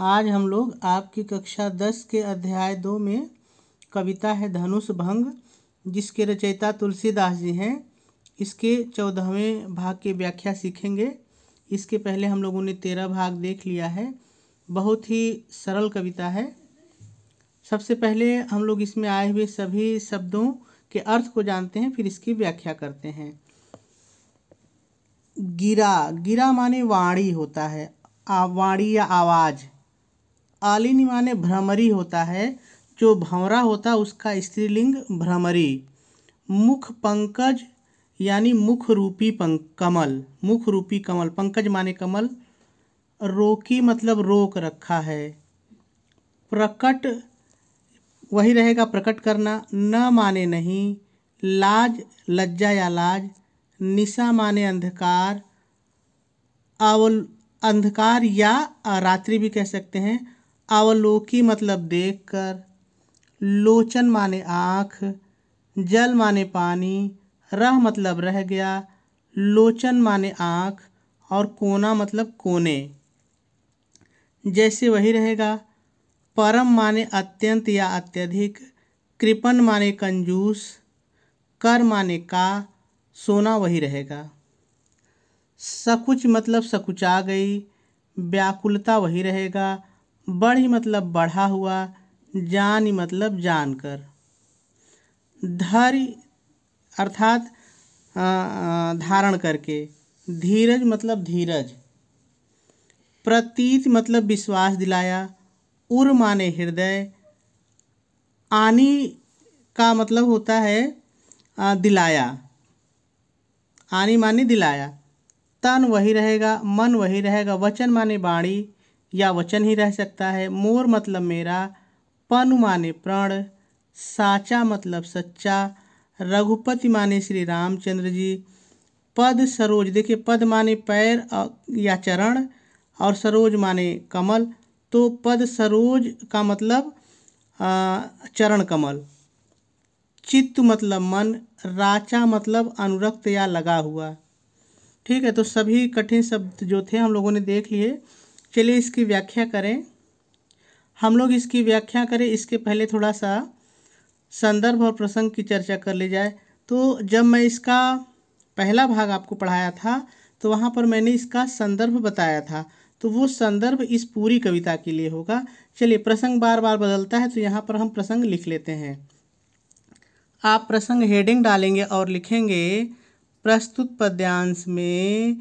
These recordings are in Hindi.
आज हम लोग आपकी कक्षा दस के अध्याय दो में कविता है धनुष भंग जिसके रचयिता तुलसीदास जी हैं इसके चौदहवें भाग की व्याख्या सीखेंगे इसके पहले हम लोगों ने तेरह भाग देख लिया है बहुत ही सरल कविता है सबसे पहले हम लोग इसमें आए हुए सभी शब्दों के अर्थ को जानते हैं फिर इसकी व्याख्या करते हैं गिरा गिरा माने वाणी होता है आ वाणी या आवाज़ आलिनी माने भ्रमरी होता है जो भंवरा होता उसका स्त्रीलिंग भ्रमरी मुख पंकज यानी मुख रूपी पंक कमल मुख रूपी कमल पंकज माने कमल रोकी मतलब रोक रखा है प्रकट वही रहेगा प्रकट करना न माने नहीं लाज लज्जा या लाज निशा माने अंधकार अवल अंधकार या रात्रि भी कह सकते हैं अवलोकी मतलब देखकर लोचन माने आँख जल माने पानी रह मतलब रह गया लोचन माने आँख और कोना मतलब कोने जैसे वही रहेगा परम माने अत्यंत या अत्यधिक कृपण माने कंजूस कर माने का सोना वही रहेगा सकुच मतलब सकुचा गई व्याकुलता वही रहेगा बढ़ी मतलब बढ़ा हुआ जानी मतलब जानकर धरि अर्थात धारण करके धीरज मतलब धीरज प्रतीत मतलब विश्वास दिलाया उर माने हृदय आनी का मतलब होता है दिलाया आनी माने दिलाया तन वही रहेगा मन वही रहेगा वचन माने वाणी या वचन ही रह सकता है मोर मतलब मेरा पनु माने प्रण साचा मतलब सच्चा रघुपति माने श्री रामचंद्र जी पद सरोज देखिए पद माने पैर या चरण और सरोज माने कमल तो पद सरोज का मतलब चरण कमल चित्त मतलब मन राचा मतलब अनुरक्त या लगा हुआ ठीक है तो सभी कठिन शब्द जो थे हम लोगों ने देख लिए चलिए इसकी व्याख्या करें हम लोग इसकी व्याख्या करें इसके पहले थोड़ा सा संदर्भ और प्रसंग की चर्चा कर ली जाए तो जब मैं इसका पहला भाग आपको पढ़ाया था तो वहाँ पर मैंने इसका संदर्भ बताया था तो वो संदर्भ इस पूरी कविता के लिए होगा चलिए प्रसंग बार बार बदलता है तो यहाँ पर हम प्रसंग लिख लेते हैं आप प्रसंग हेडिंग डालेंगे और लिखेंगे प्रस्तुत पद्यांश में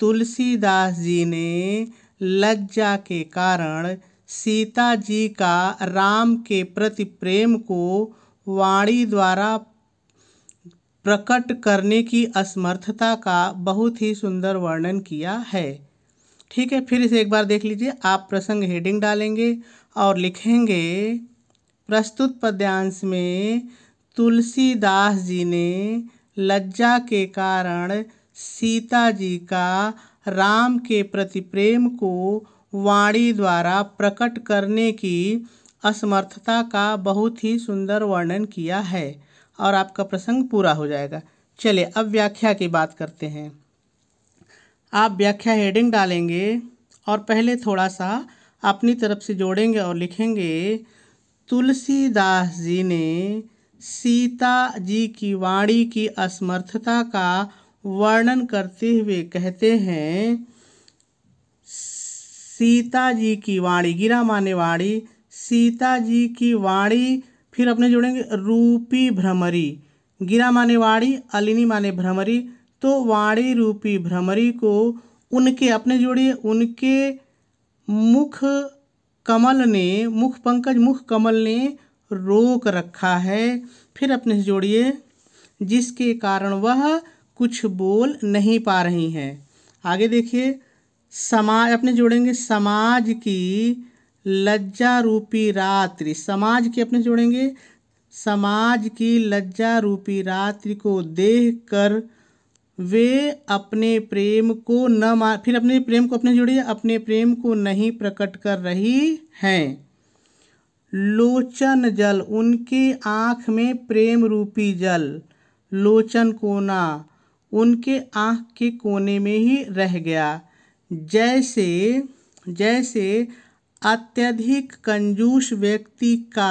तुलसीदास जी ने लज्जा के कारण सीता जी का राम के प्रति प्रेम को वाणी द्वारा प्रकट करने की असमर्थता का बहुत ही सुंदर वर्णन किया है ठीक है फिर इसे एक बार देख लीजिए आप प्रसंग हेडिंग डालेंगे और लिखेंगे प्रस्तुत पद्यांश में तुलसीदास जी ने लज्जा के कारण सीता जी का राम के प्रति प्रेम को वाणी द्वारा प्रकट करने की असमर्थता का बहुत ही सुंदर वर्णन किया है और आपका प्रसंग पूरा हो जाएगा चलिए अब व्याख्या की बात करते हैं आप व्याख्या हेडिंग डालेंगे और पहले थोड़ा सा अपनी तरफ से जोड़ेंगे और लिखेंगे तुलसीदास जी ने सीता जी की वाणी की असमर्थता का वर्णन करते हुए कहते हैं सीता जी की वाणी गिरा माने वाणी सीता जी की वाणी फिर अपने जोड़ेंगे रूपी भ्रमरी गिरा माने वाणी अलिनी माने भ्रमरी तो वाणी रूपी भ्रमरी को उनके अपने जोड़िए उनके मुख कमल ने मुख पंकज मुख कमल ने रोक रखा है फिर अपने जोड़िए जिसके कारण वह कुछ बोल नहीं पा रही हैं आगे देखिए समाज अपने जोड़ेंगे समाज की लज्जा रूपी रात्रि समाज की अपने जोड़ेंगे समाज की लज्जा रूपी रात्रि को देख कर वे अपने प्रेम को न मा फिर अपने प्रेम को अपने जोड़िए अपने प्रेम को नहीं प्रकट कर रही हैं लोचन जल उनके आँख में प्रेम रूपी जल लोचन कोना उनके आँख के कोने में ही रह गया जैसे जैसे अत्यधिक कंजूस व्यक्ति का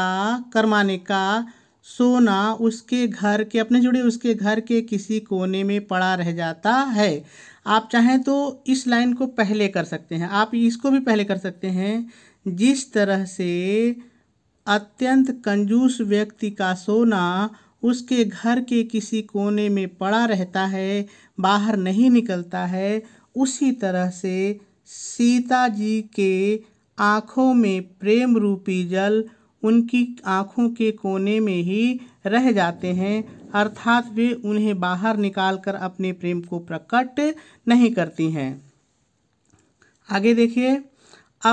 करमाने का सोना उसके घर के अपने जुड़े उसके घर के किसी कोने में पड़ा रह जाता है आप चाहें तो इस लाइन को पहले कर सकते हैं आप इसको भी पहले कर सकते हैं जिस तरह से अत्यंत कंजूस व्यक्ति का सोना उसके घर के किसी कोने में पड़ा रहता है बाहर नहीं निकलता है उसी तरह से सीता जी के आँखों में प्रेम रूपी जल उनकी आँखों के कोने में ही रह जाते हैं अर्थात वे उन्हें बाहर निकालकर अपने प्रेम को प्रकट नहीं करती हैं आगे देखिए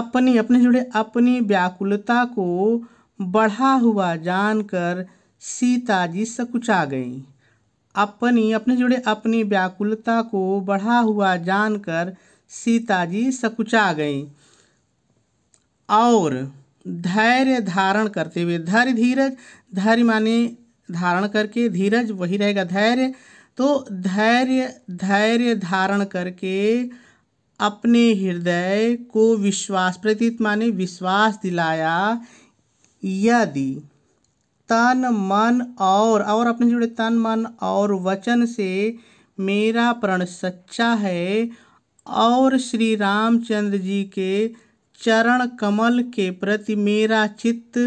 अपनी अपने जुड़े अपनी व्याकुलता को बढ़ा हुआ जानकर सीता जी सकुचा गई अपनी अपने जुड़े अपनी व्याकुलता को बढ़ा हुआ जानकर सीता जी सकुचा गई और धैर्य धारण करते हुए धैर्य धीरज धैर्य माने धारण करके धीरज वही रहेगा धैर्य तो धैर्य धैर्य धारण करके अपने हृदय को विश्वास प्रतीत माने विश्वास दिलाया यदि तन मन और और अपने जुड़े तन मन और वचन से मेरा प्रण सच्चा है और श्री रामचंद्र जी के चरण कमल के प्रति मेरा चित्त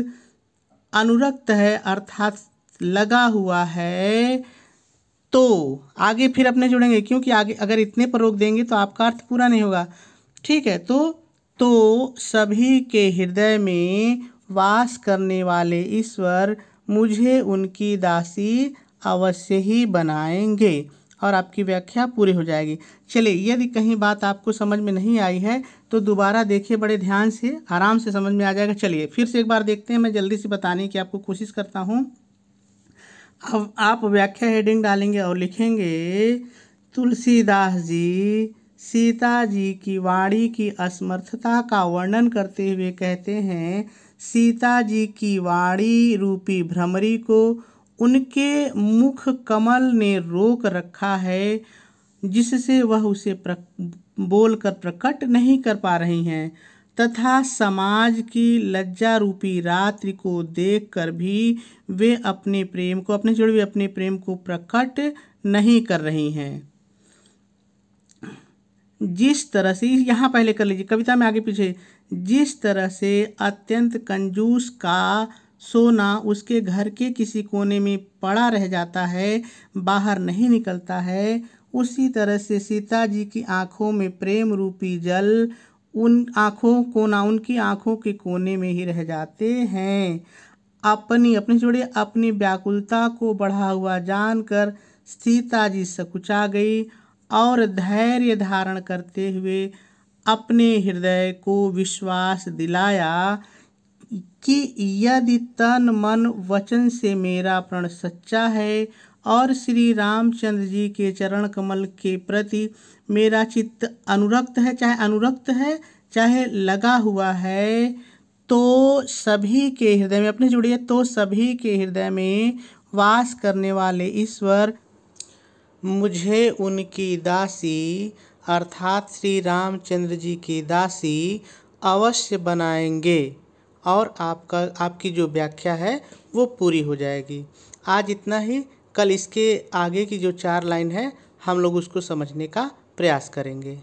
अनुरक्त है अर्थात लगा हुआ है तो आगे फिर अपने जुड़ेंगे क्योंकि आगे अगर इतने पर रोक देंगे तो आपका अर्थ पूरा नहीं होगा ठीक है तो तो सभी के हृदय में वास करने वाले ईश्वर मुझे उनकी दासी अवश्य ही बनाएंगे और आपकी व्याख्या पूरी हो जाएगी चलिए यदि कहीं बात आपको समझ में नहीं आई है तो दोबारा देखिए बड़े ध्यान से आराम से समझ में आ जाएगा चलिए फिर से एक बार देखते हैं मैं जल्दी से बताने की आपको कोशिश करता हूँ अब आप व्याख्या हेडिंग डालेंगे और लिखेंगे तुलसीदास जी सीता जी की वाणी की असमर्थता का वर्णन करते हुए कहते हैं सीता जी की वाणी रूपी भ्रमरी को उनके मुख कमल ने रोक रखा है जिससे वह उसे प्र, बोल कर प्रकट नहीं कर पा रही हैं तथा समाज की लज्जा रूपी रात्रि को देखकर भी वे अपने प्रेम को अपने जुड़े हुए अपने प्रेम को प्रकट नहीं कर रही हैं जिस तरह से यहाँ पहले कर लीजिए कविता में आगे पीछे जिस तरह से अत्यंत कंजूस का सोना उसके घर के किसी कोने में पड़ा रह जाता है बाहर नहीं निकलता है उसी तरह से सीता जी की आँखों में प्रेम रूपी जल उन आँखों को ना उनकी आँखों के कोने में ही रह जाते हैं अपनी अपने जुड़े अपनी व्याकुलता को बढ़ा हुआ जानकर सीता जी सकुचा गई और धैर्य धारण करते हुए अपने हृदय को विश्वास दिलाया कि यदि तन मन वचन से मेरा प्रण सच्चा है और श्री रामचंद्र जी के चरण कमल के प्रति मेरा चित्त अनुरक्त है चाहे अनुरक्त है चाहे लगा हुआ है तो सभी के हृदय में अपने जुड़िए तो सभी के हृदय में वास करने वाले ईश्वर मुझे उनकी दासी अर्थात श्री रामचंद्र जी की दासी अवश्य बनाएंगे और आपका आपकी जो व्याख्या है वो पूरी हो जाएगी आज इतना ही कल इसके आगे की जो चार लाइन है हम लोग उसको समझने का प्रयास करेंगे